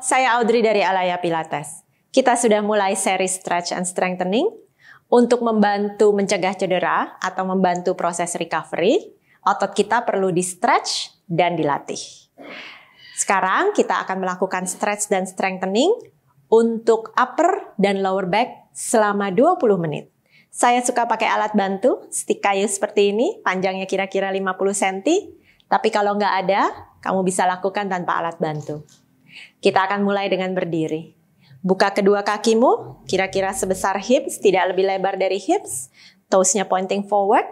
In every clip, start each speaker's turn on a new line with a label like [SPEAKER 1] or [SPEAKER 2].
[SPEAKER 1] saya Audrey dari Alaya Pilates. Kita sudah mulai seri Stretch and Strengthening untuk membantu mencegah cedera atau membantu proses recovery. Otot kita perlu di-stretch dan dilatih. Sekarang kita akan melakukan stretch dan strengthening untuk upper dan lower back selama 20 menit. Saya suka pakai alat bantu, stik kayu seperti ini, panjangnya kira-kira 50 cm. Tapi kalau nggak ada, kamu bisa lakukan tanpa alat bantu. Kita akan mulai dengan berdiri. Buka kedua kakimu, kira-kira sebesar hips, tidak lebih lebar dari hips. Toesnya pointing forward.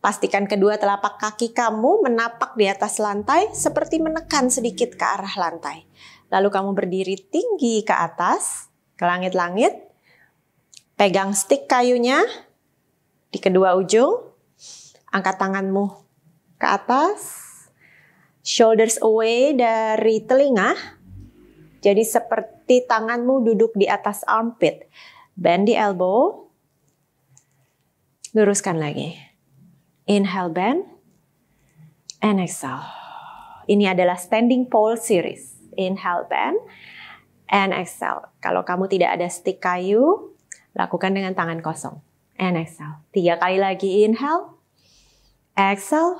[SPEAKER 1] Pastikan kedua telapak kaki kamu menapak di atas lantai seperti menekan sedikit ke arah lantai. Lalu kamu berdiri tinggi ke atas, ke langit-langit. Pegang stick kayunya di kedua ujung. Angkat tanganmu ke atas. Shoulders away dari telinga jadi seperti tanganmu duduk di atas armpit. Bend the elbow. Luruskan lagi. Inhale bend. And exhale. Ini adalah standing pole series. Inhale bend. And exhale. Kalau kamu tidak ada stick kayu, lakukan dengan tangan kosong. And exhale. Tiga kali lagi inhale. Exhale.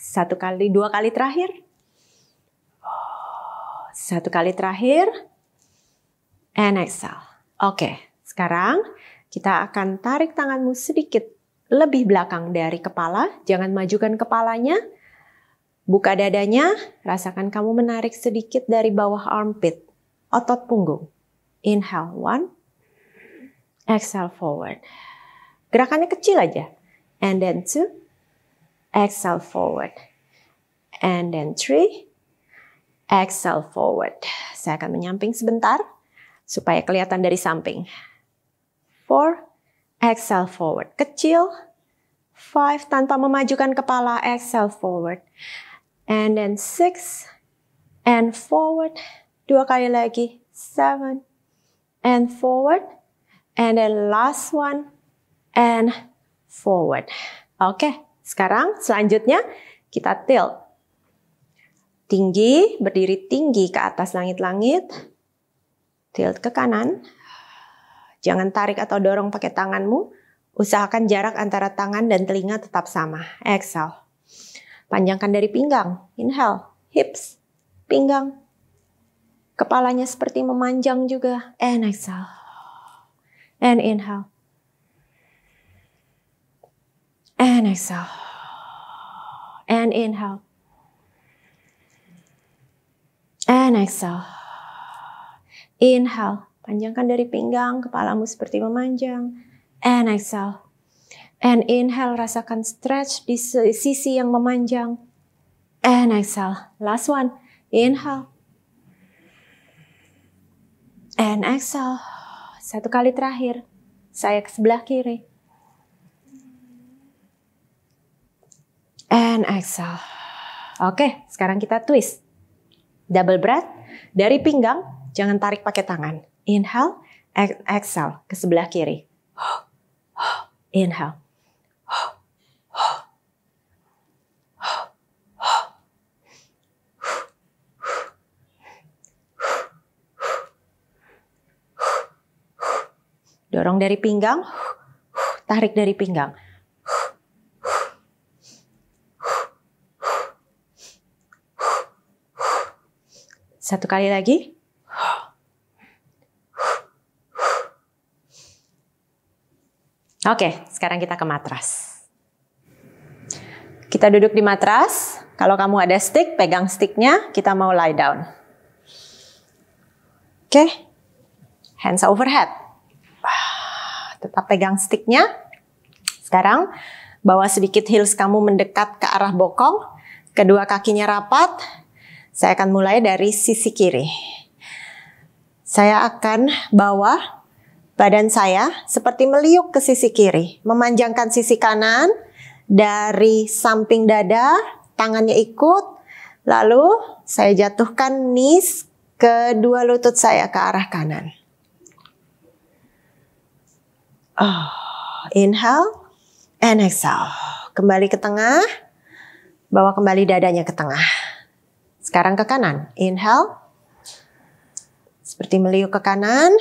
[SPEAKER 1] Satu kali, dua kali terakhir. Satu kali terakhir. And exhale. Oke, sekarang kita akan tarik tanganmu sedikit lebih belakang dari kepala. Jangan majukan kepalanya. Buka dadanya, rasakan kamu menarik sedikit dari bawah armpit, otot punggung. Inhale, one. Exhale, forward. Gerakannya kecil aja. And then two. Exhale, forward. And then three. Exhale forward. Saya akan menyamping sebentar supaya kelihatan dari samping. Four, Exhale forward. Kecil. Five Tanpa memajukan kepala. Exhale forward. And then six And forward. Dua kali lagi. Seven And forward. And then last one. And forward. Oke, okay. sekarang selanjutnya kita tilt tinggi, berdiri tinggi ke atas langit-langit, tilt ke kanan. Jangan tarik atau dorong pakai tanganmu. Usahakan jarak antara tangan dan telinga tetap sama. Exhale. Panjangkan dari pinggang. Inhale. Hips. Pinggang. Kepalanya seperti memanjang juga. And exhale. And inhale. And exhale. And inhale. And exhale. Inhale. Panjangkan dari pinggang, kepalamu seperti memanjang. And exhale. And inhale, rasakan stretch di sisi yang memanjang. And exhale. Last one. Inhale. And exhale. Satu kali terakhir. Saya ke sebelah kiri. And exhale. Oke, sekarang kita twist. Double breath dari pinggang, jangan tarik pakai tangan. Inhale, exhale ke sebelah kiri. Inhale. Dorong dari pinggang, tarik dari pinggang. Satu kali lagi. Oke, sekarang kita ke matras. Kita duduk di matras. Kalau kamu ada stick, pegang sticknya. Kita mau lie down. Oke, hands overhead. Tetap pegang sticknya. Sekarang bawa sedikit heels kamu mendekat ke arah bokong. Kedua kakinya rapat, saya akan mulai dari sisi kiri. Saya akan bawa badan saya seperti meliuk ke sisi kiri, memanjangkan sisi kanan dari samping dada, tangannya ikut, lalu saya jatuhkan knees kedua lutut saya ke arah kanan. Oh, inhale and exhale. Kembali ke tengah. Bawa kembali dadanya ke tengah. Sekarang ke kanan. Inhale. Seperti meliuk ke kanan.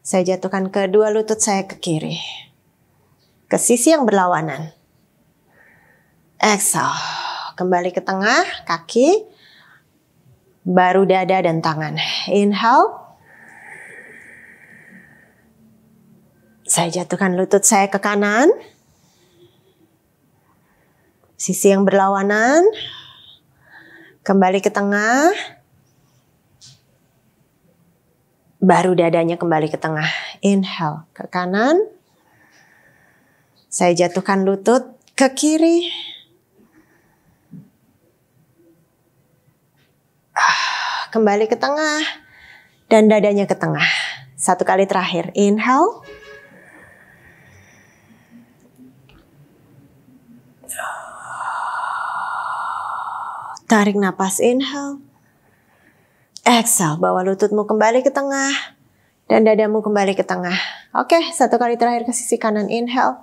[SPEAKER 1] Saya jatuhkan kedua lutut saya ke kiri. Ke sisi yang berlawanan. Exhale. Kembali ke tengah, kaki. Baru dada dan tangan. Inhale. Saya jatuhkan lutut saya ke kanan. Sisi yang berlawanan, Kembali ke tengah. Baru dadanya kembali ke tengah. Inhale ke kanan. Saya jatuhkan lutut ke kiri. Ah, kembali ke tengah dan dadanya ke tengah. Satu kali terakhir. Inhale. Tarik nafas, inhale. Exhale, bawa lututmu kembali ke tengah. Dan dadamu kembali ke tengah. Oke, satu kali terakhir ke sisi kanan. Inhale.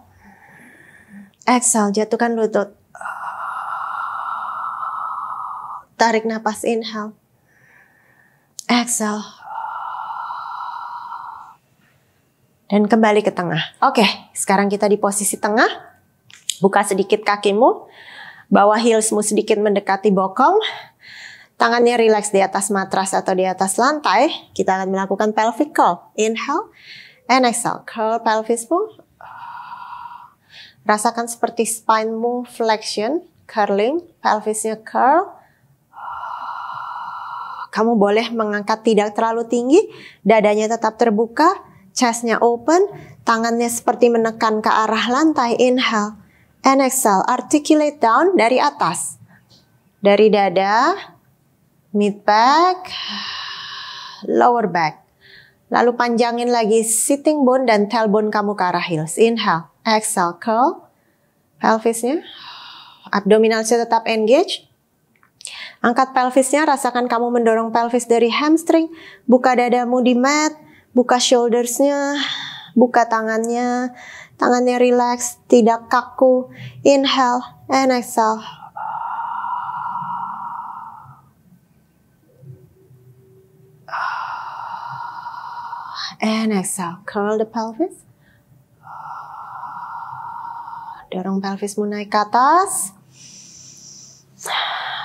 [SPEAKER 1] Exhale, jatuhkan lutut. Tarik nafas, inhale. Exhale. Dan kembali ke tengah. Oke, sekarang kita di posisi tengah. Buka sedikit kakimu bawa heelsmu sedikit mendekati bokong, tangannya relax di atas matras atau di atas lantai, kita akan melakukan pelvic curl. Inhale and exhale. Curl pelvismu. Rasakan seperti spinemu flexion, curling, pelvisnya curl. Kamu boleh mengangkat tidak terlalu tinggi, dadanya tetap terbuka, chestnya open, tangannya seperti menekan ke arah lantai. Inhale and exhale. Articulate down dari atas. Dari dada, mid back, lower back. Lalu panjangin lagi sitting bone dan tailbone kamu ke arah heels. Inhale, exhale, curl. Pelvisnya. Abdominalnya tetap engage. Angkat pelvisnya, rasakan kamu mendorong pelvis dari hamstring. Buka dadamu di mat, buka shouldersnya buka tangannya, tangannya relax, tidak kaku. Inhale and exhale. And exhale, curl the pelvis. Dorong pelvismu naik ke atas.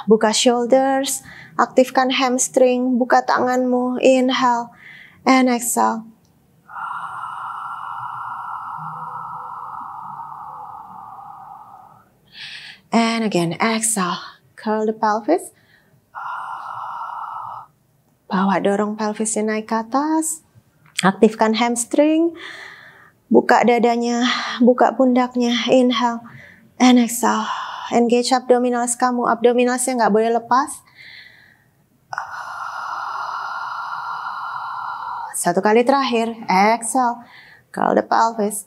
[SPEAKER 1] Buka shoulders, aktifkan hamstring, buka tanganmu, inhale and exhale. And again, exhale. Curl the pelvis. Bawa dorong pelvisnya naik ke atas. Aktifkan hamstring. Buka dadanya, buka pundaknya. Inhale and exhale. Engage abdominals kamu. abdominalsnya nggak boleh lepas. Satu kali terakhir. Exhale. Curl the pelvis.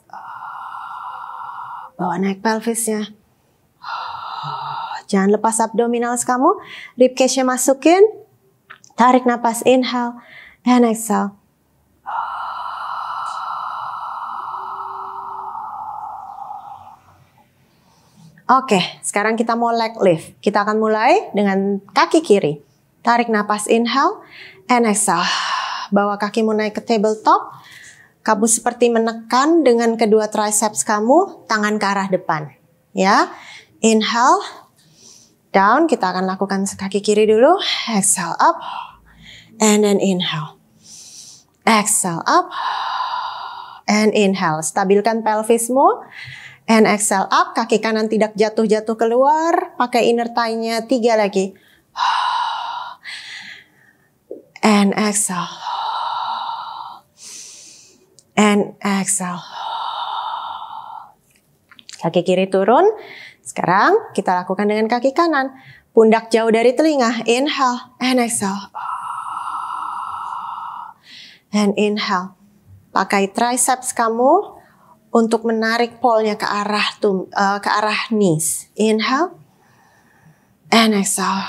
[SPEAKER 1] Bawa naik pelvisnya. Jangan lepas abdominals kamu. ribcage nya masukin. Tarik napas inhale and exhale. Oke, sekarang kita mau leg lift. Kita akan mulai dengan kaki kiri. Tarik napas inhale and exhale. Bawa kakimu naik ke tabletop. Kamu seperti menekan dengan kedua triceps kamu, tangan ke arah depan. Ya, inhale, down, kita akan lakukan kaki kiri dulu. Exhale up, and then inhale. Exhale up, and inhale. Stabilkan pelvismu. And exhale up, kaki kanan tidak jatuh-jatuh keluar. Pakai inner thigh-nya, tiga lagi. And exhale. And exhale. Kaki kiri turun, sekarang kita lakukan dengan kaki kanan. Pundak jauh dari telinga. Inhale and exhale. And inhale. Pakai triceps kamu untuk menarik polnya ke arah tum, uh, ke arah knees. Inhale and exhale.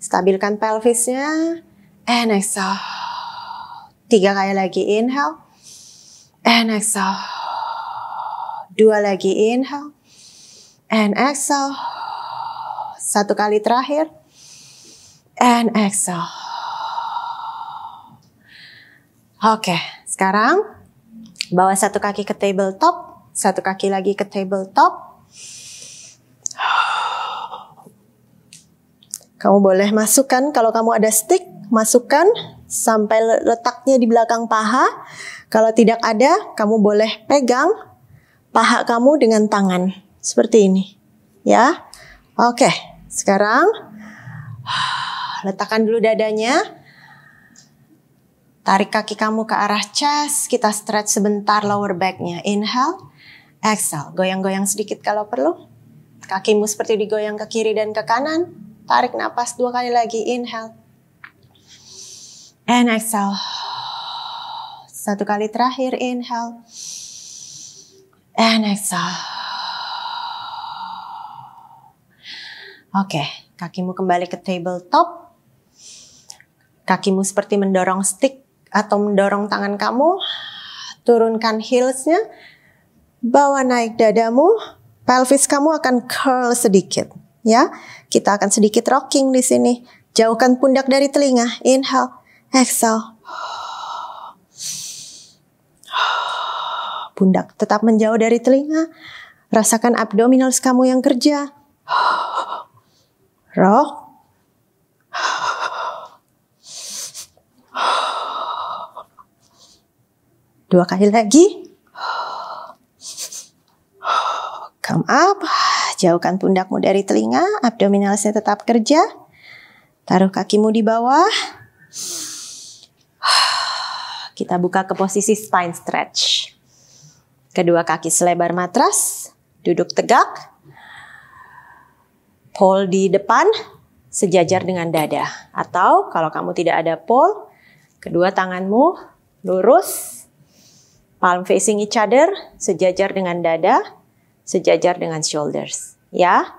[SPEAKER 1] Stabilkan pelvisnya. And exhale. Tiga kali lagi inhale and exhale. Dua lagi inhale. And exhale. Satu kali terakhir. And exhale. Oke, okay, sekarang bawa satu kaki ke tabletop, satu kaki lagi ke tabletop. Kamu boleh masukkan kalau kamu ada stick, masukkan sampai letaknya di belakang paha. Kalau tidak ada, kamu boleh pegang paha kamu dengan tangan seperti ini. Ya. Oke, sekarang letakkan dulu dadanya. Tarik kaki kamu ke arah chest, kita stretch sebentar lower backnya. Inhale, exhale. Goyang-goyang sedikit kalau perlu. Kakimu seperti digoyang ke kiri dan ke kanan. Tarik nafas dua kali lagi, inhale. And exhale. Satu kali terakhir, inhale and exhale. Oke, okay, kakimu kembali ke tabletop. Kakimu seperti mendorong stick atau mendorong tangan kamu. Turunkan heelsnya. Bawa naik dadamu. Pelvis kamu akan curl sedikit. Ya, kita akan sedikit rocking di sini. Jauhkan pundak dari telinga. Inhale, exhale. pundak, tetap menjauh dari telinga. Rasakan abdominal kamu yang kerja. Roh. Dua kali lagi. Come up. Jauhkan pundakmu dari telinga. Abdominalsnya tetap kerja. Taruh kakimu di bawah. Kita buka ke posisi spine stretch. Kedua kaki selebar matras, duduk tegak. Pole di depan sejajar dengan dada. Atau kalau kamu tidak ada pole, kedua tanganmu lurus, palm facing each other, sejajar dengan dada, sejajar dengan shoulders. Ya,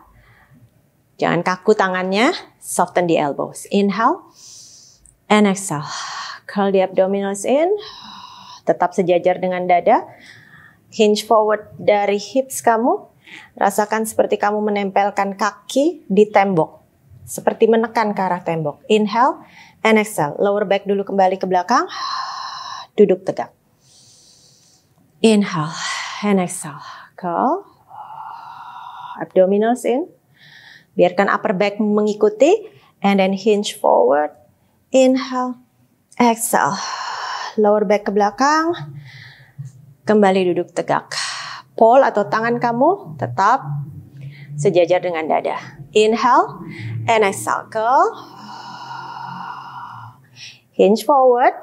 [SPEAKER 1] jangan kaku tangannya, soften the elbows. Inhale and exhale. Curl the abdominals in, tetap sejajar dengan dada, hinge forward dari hips kamu. Rasakan seperti kamu menempelkan kaki di tembok. Seperti menekan ke arah tembok. Inhale and exhale. Lower back dulu kembali ke belakang. Duduk tegak. Inhale and exhale. Curl. Abdominals in. Biarkan upper back mengikuti. And then hinge forward. Inhale. Exhale. Lower back ke belakang Kembali duduk tegak. Pole atau tangan kamu tetap sejajar dengan dada. Inhale and exhale. Hinge forward.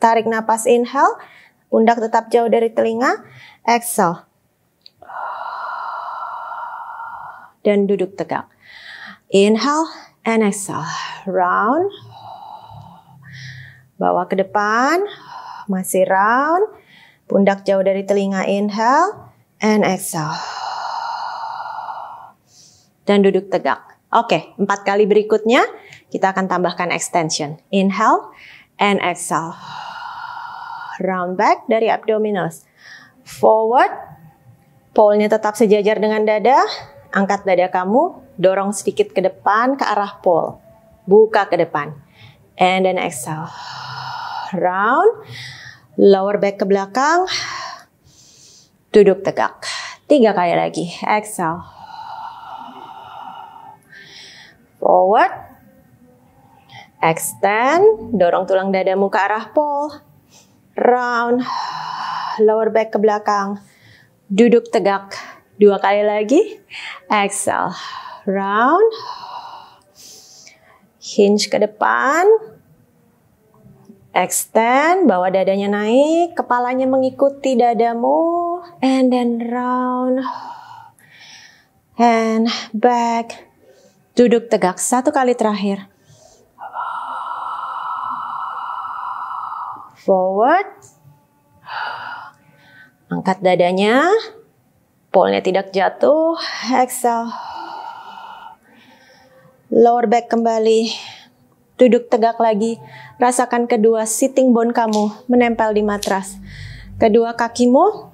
[SPEAKER 1] Tarik napas inhale. Pundak tetap jauh dari telinga. Exhale. Dan duduk tegak. Inhale and exhale. Round. Bawa ke depan. Masih round. Pundak jauh dari telinga, inhale and exhale. Dan duduk tegak. Oke, empat kali berikutnya kita akan tambahkan extension. Inhale and exhale. Round back dari abdominals. Forward, pole-nya tetap sejajar dengan dada. Angkat dada kamu, dorong sedikit ke depan ke arah pole. Buka ke depan. And then exhale. Round Lower back ke belakang. Duduk tegak. Tiga kali lagi. Exhale. Forward. Extend. Dorong tulang dadamu ke arah pole. Round. Lower back ke belakang. Duduk tegak. Dua kali lagi. Exhale. Round. Hinge ke depan Extend, bawa dadanya naik, kepalanya mengikuti dadamu, and then round, and back. Duduk tegak satu kali terakhir. Forward, angkat dadanya, polnya tidak jatuh, exhale. Lower back kembali. Duduk tegak lagi, rasakan kedua sitting bone kamu menempel di matras. Kedua kakimu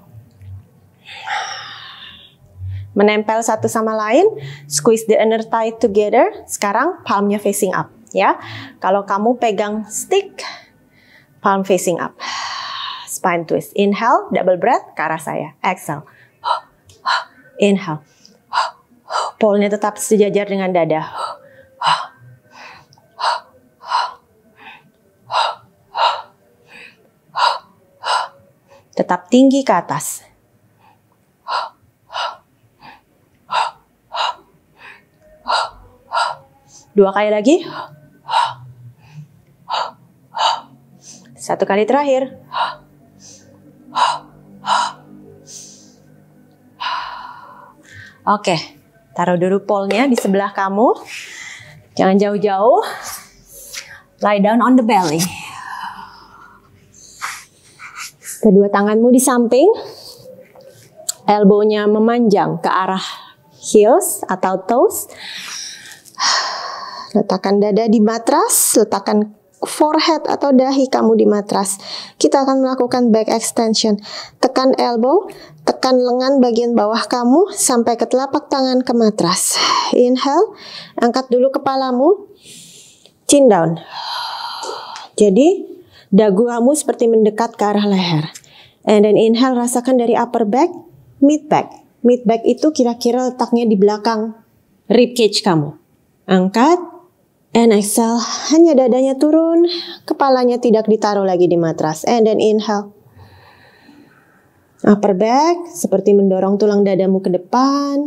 [SPEAKER 1] menempel satu sama lain, squeeze the inner thigh together. Sekarang palmnya facing up ya. Kalau kamu pegang stick, palm facing up. Spine twist. Inhale, double breath ke arah saya. Exhale. Inhale. Polnya tetap sejajar dengan dada. tetap tinggi ke atas. Dua kali lagi. Satu kali terakhir. Oke, taruh dulu polnya di sebelah kamu. Jangan jauh-jauh. Lie down on the belly. Kedua tanganmu di samping, elbownya memanjang ke arah heels atau toes. Letakkan dada di matras, letakkan forehead atau dahi kamu di matras. Kita akan melakukan back extension. Tekan elbow, tekan lengan bagian bawah kamu sampai ke telapak tangan ke matras. Inhale, angkat dulu kepalamu. Chin down. Jadi, Dagu kamu seperti mendekat ke arah leher. Eh, and then inhale rasakan dari upper back, mid back. Mid back itu kira-kira letaknya di belakang rib cage kamu. Angkat, and exhale. Hanya dadanya turun, kepalanya tidak ditaruh lagi di matras. And then inhale. Upper back seperti mendorong tulang dadamu ke depan.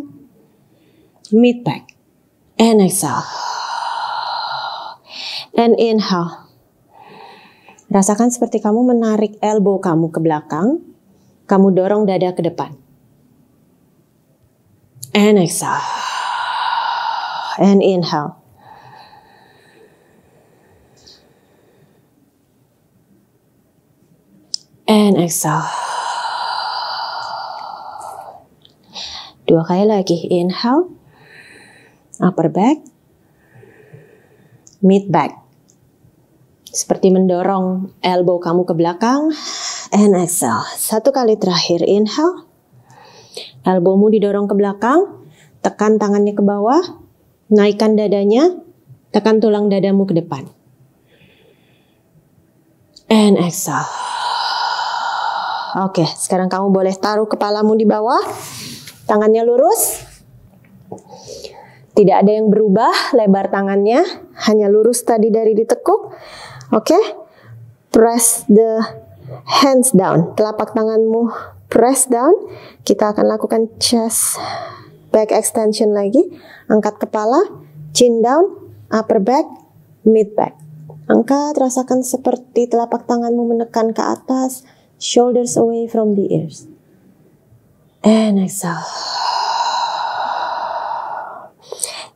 [SPEAKER 1] Mid back. And exhale. And inhale. Rasakan seperti kamu menarik elbow kamu ke belakang, kamu dorong dada ke depan. And exhale. And inhale. And exhale. Dua kali lagi. Inhale. Upper back. Mid back. Seperti mendorong elbow kamu ke belakang. And exhale. Satu kali terakhir. Inhale. Elbowmu didorong ke belakang. Tekan tangannya ke bawah. Naikkan dadanya. Tekan tulang dadamu ke depan. And exhale. Oke, sekarang kamu boleh taruh kepalamu di bawah. Tangannya lurus. Tidak ada yang berubah lebar tangannya, hanya lurus tadi dari ditekuk. Oke? Okay? Press the hands down. Telapak tanganmu press down. Kita akan lakukan chest back extension lagi. Angkat kepala, chin down, upper back, mid back. Angkat, rasakan seperti telapak tanganmu menekan ke atas, shoulders away from the ears. And exhale.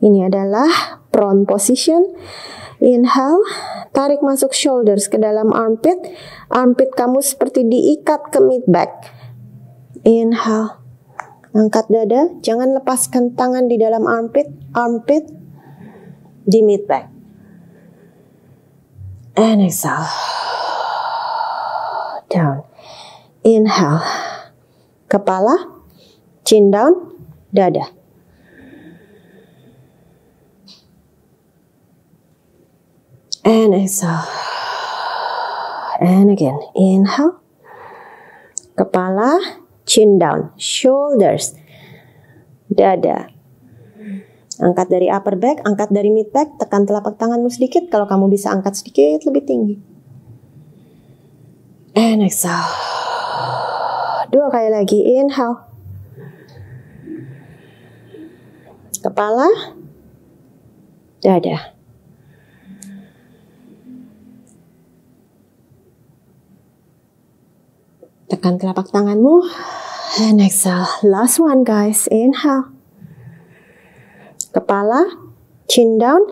[SPEAKER 1] Ini adalah prone position. Inhale Tarik masuk shoulders ke dalam armpit. Armpit kamu seperti diikat ke mid back. Inhale. Angkat dada, jangan lepaskan tangan di dalam armpit. Armpit di mid back. And exhale. Down. Inhale. Kepala, chin down, dada. and exhale. Uh, and again, inhale. Kepala, chin down, shoulders, dada. Angkat dari upper back, angkat dari mid back, tekan telapak tanganmu sedikit. Kalau kamu bisa angkat sedikit lebih tinggi. And exhale. Dua kali lagi, inhale. Kepala, dada. Tekan telapak tanganmu. And exhale. Last one guys. Inhale. Kepala, chin down.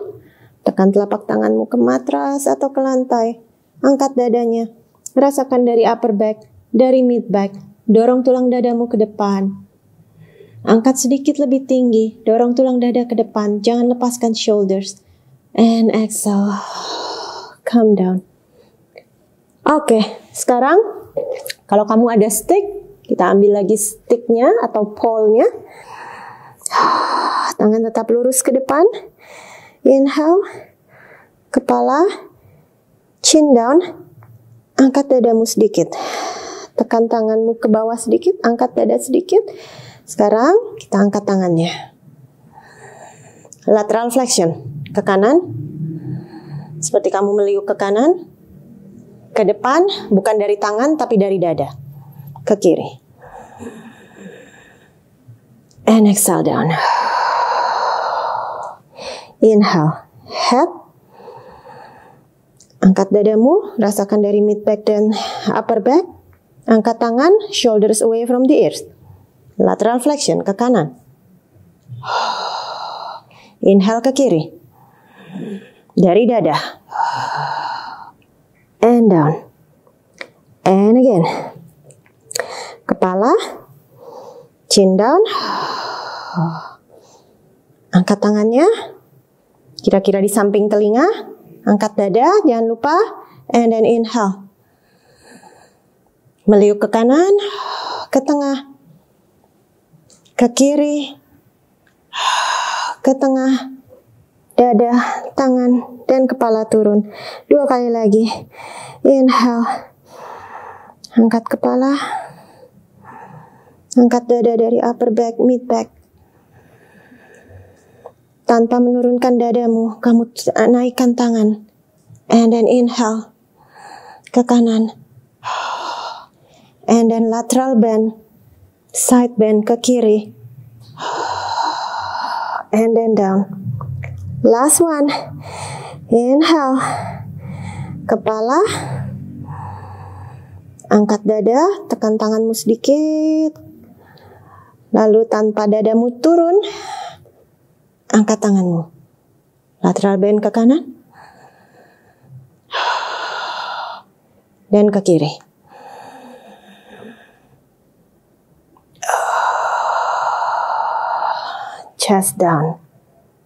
[SPEAKER 1] Tekan telapak tanganmu ke matras atau ke lantai. Angkat dadanya. Rasakan dari upper back, dari mid back. Dorong tulang dadamu ke depan. Angkat sedikit lebih tinggi. Dorong tulang dada ke depan. Jangan lepaskan shoulders. And exhale. Calm down. Oke, okay, sekarang kalau kamu ada stick, kita ambil lagi sticknya atau pole-nya. Tangan tetap lurus ke depan. Inhale, kepala, chin down, angkat dadamu sedikit. Tekan tanganmu ke bawah sedikit, angkat dada sedikit. Sekarang kita angkat tangannya. Lateral flexion ke kanan. Seperti kamu meliuk ke kanan, ke depan, bukan dari tangan tapi dari dada. Ke kiri. And exhale down. Inhale, head. Angkat dadamu, rasakan dari mid back dan upper back. Angkat tangan, shoulders away from the ears. Lateral flexion ke kanan. Inhale ke kiri. Dari dada and down and again kepala chin down angkat tangannya kira-kira di samping telinga angkat dada jangan lupa and then inhale meliuk ke kanan ke tengah ke kiri ke tengah dada tangan dan kepala turun. Dua kali lagi. Inhale. Angkat kepala. Angkat dada dari upper back, mid back. Tanpa menurunkan dadamu, kamu naikkan tangan. And then inhale. Ke kanan. And then lateral bend. Side bend ke kiri. And then down. Last one. Inhale. Kepala. Angkat dada, tekan tanganmu sedikit. Lalu tanpa dadamu turun, angkat tanganmu. Lateral bend ke kanan. Dan ke kiri. Chest down,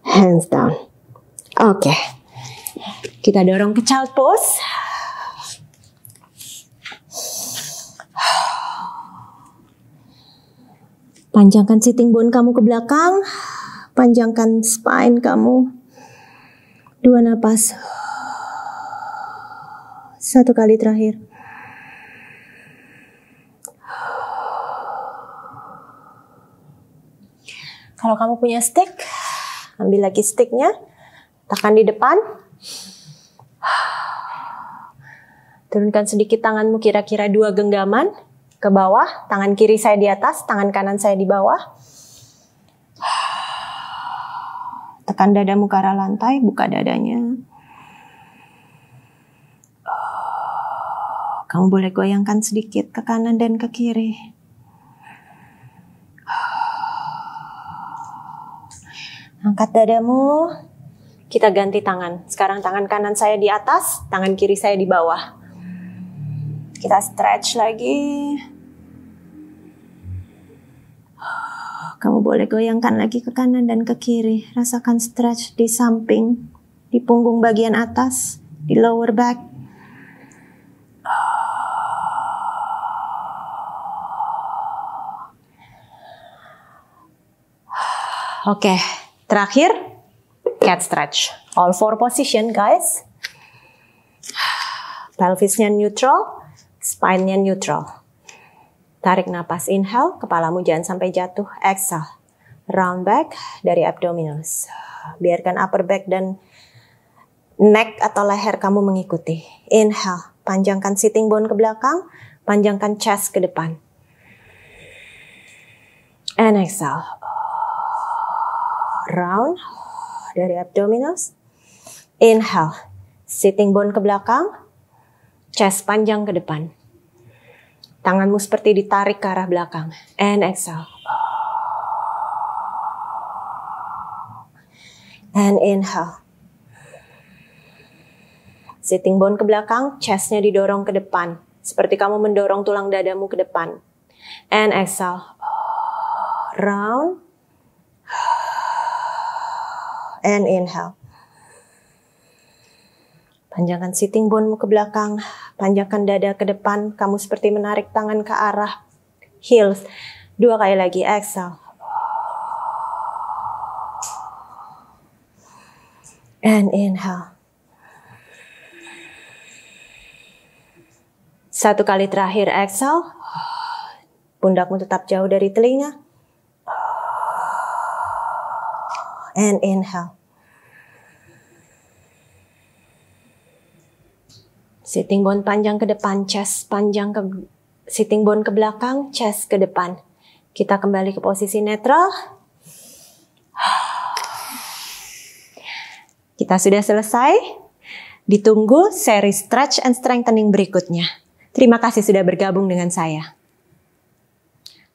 [SPEAKER 1] hands down. Oke. Okay. Kita dorong ke child pose. Panjangkan sitting bone kamu ke belakang. Panjangkan spine kamu. Dua napas. Satu kali terakhir. Kalau kamu punya stick, ambil lagi sticknya, tekan di depan, Turunkan sedikit tanganmu kira-kira dua genggaman ke bawah, tangan kiri saya di atas, tangan kanan saya di bawah. Tekan dadamu ke arah lantai, buka dadanya. Kamu boleh goyangkan sedikit ke kanan dan ke kiri. Angkat dadamu. Kita ganti tangan. Sekarang tangan kanan saya di atas, tangan kiri saya di bawah. Kita stretch lagi. Kamu boleh goyangkan lagi ke kanan dan ke kiri. Rasakan stretch di samping, di punggung bagian atas, di lower back. Oke, okay, terakhir cat stretch. All four position, guys. Pelvisnya neutral, spine-nya neutral. Tarik nafas inhale, kepalamu jangan sampai jatuh. Exhale, round back dari abdominus. Biarkan upper back dan neck atau leher kamu mengikuti. Inhale, panjangkan sitting bone ke belakang, panjangkan chest ke depan. And exhale. Round dari abdominus. Inhale, sitting bone ke belakang, chest panjang ke depan. Tanganmu seperti ditarik ke arah belakang. And exhale. And inhale. Sitting bone ke belakang, chestnya didorong ke depan. Seperti kamu mendorong tulang dadamu ke depan. And exhale. Round. And inhale. Panjangkan sitting bone ke belakang. Panjangkan dada ke depan, kamu seperti menarik tangan ke arah heels. Dua kali lagi, exhale. And inhale. Satu kali terakhir, exhale. Pundakmu tetap jauh dari telinga. And inhale. Sitting bone panjang ke depan, chest panjang ke sitting bone ke belakang, chest ke depan. Kita kembali ke posisi netral. Kita sudah selesai. Ditunggu seri stretch and strengthening berikutnya. Terima kasih sudah bergabung dengan saya.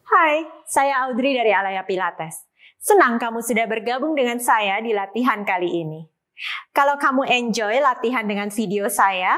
[SPEAKER 1] Hai, saya Audrey dari Alaya Pilates. Senang kamu sudah bergabung dengan saya di latihan kali ini. Kalau kamu enjoy latihan dengan video saya,